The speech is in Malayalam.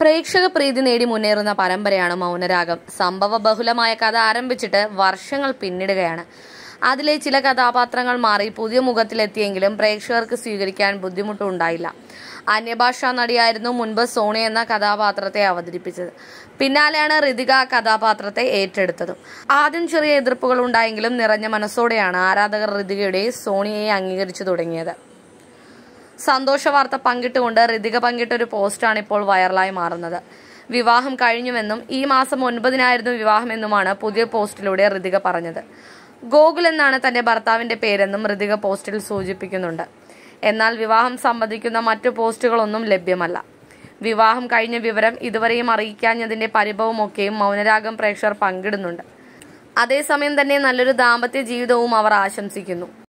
പ്രേക്ഷക പ്രീതി നേടി മുന്നേറുന്ന പരമ്പരയാണ് മൗനരാഗം സംഭവ ബഹുലമായ കഥ ആരംഭിച്ചിട്ട് വർഷങ്ങൾ പിന്നിടുകയാണ് അതിലെ ചില കഥാപാത്രങ്ങൾ മാറി പുതിയ മുഖത്തിലെത്തിയെങ്കിലും പ്രേക്ഷകർക്ക് സ്വീകരിക്കാൻ ബുദ്ധിമുട്ടുണ്ടായില്ല അന്യഭാഷാ നടിയായിരുന്നു മുൻപ് സോണി എന്ന കഥാപാത്രത്തെ അവതരിപ്പിച്ചത് പിന്നാലെയാണ് ഋതിക കഥാപാത്രത്തെ ഏറ്റെടുത്തതും ആദ്യം ചെറിയ എതിർപ്പുകൾ ഉണ്ടായെങ്കിലും നിറഞ്ഞ മനസ്സോടെയാണ് ആരാധകർ ഋതികയുടെ സോണിയെ അംഗീകരിച്ചു തുടങ്ങിയത് സന്തോഷ വാർത്ത പങ്കിട്ടുകൊണ്ട് ഋതിക പങ്കിട്ട ഒരു പോസ്റ്റാണ് ഇപ്പോൾ വൈറലായി മാറുന്നത് വിവാഹം കഴിഞ്ഞുവെന്നും ഈ മാസം ഒൻപതിനായിരുന്നു വിവാഹമെന്നുമാണ് പുതിയ പോസ്റ്റിലൂടെ ഋതിക പറഞ്ഞത് ഗോകുൽ എന്നാണ് തന്റെ ഭർത്താവിന്റെ പേരെന്നും ഋതിക പോസ്റ്റിൽ സൂചിപ്പിക്കുന്നുണ്ട് എന്നാൽ വിവാഹം സംബന്ധിക്കുന്ന മറ്റു പോസ്റ്റുകളൊന്നും ലഭ്യമല്ല വിവാഹം കഴിഞ്ഞ വിവരം ഇതുവരെയും അറിയിക്കാഞ്ഞതിന്റെ പരിഭവമൊക്കെയും മൗനരാഗം പ്രേക്ഷകർ പങ്കിടുന്നുണ്ട് അതേസമയം തന്നെ നല്ലൊരു ദാമ്പത്യ ജീവിതവും അവർ ആശംസിക്കുന്നു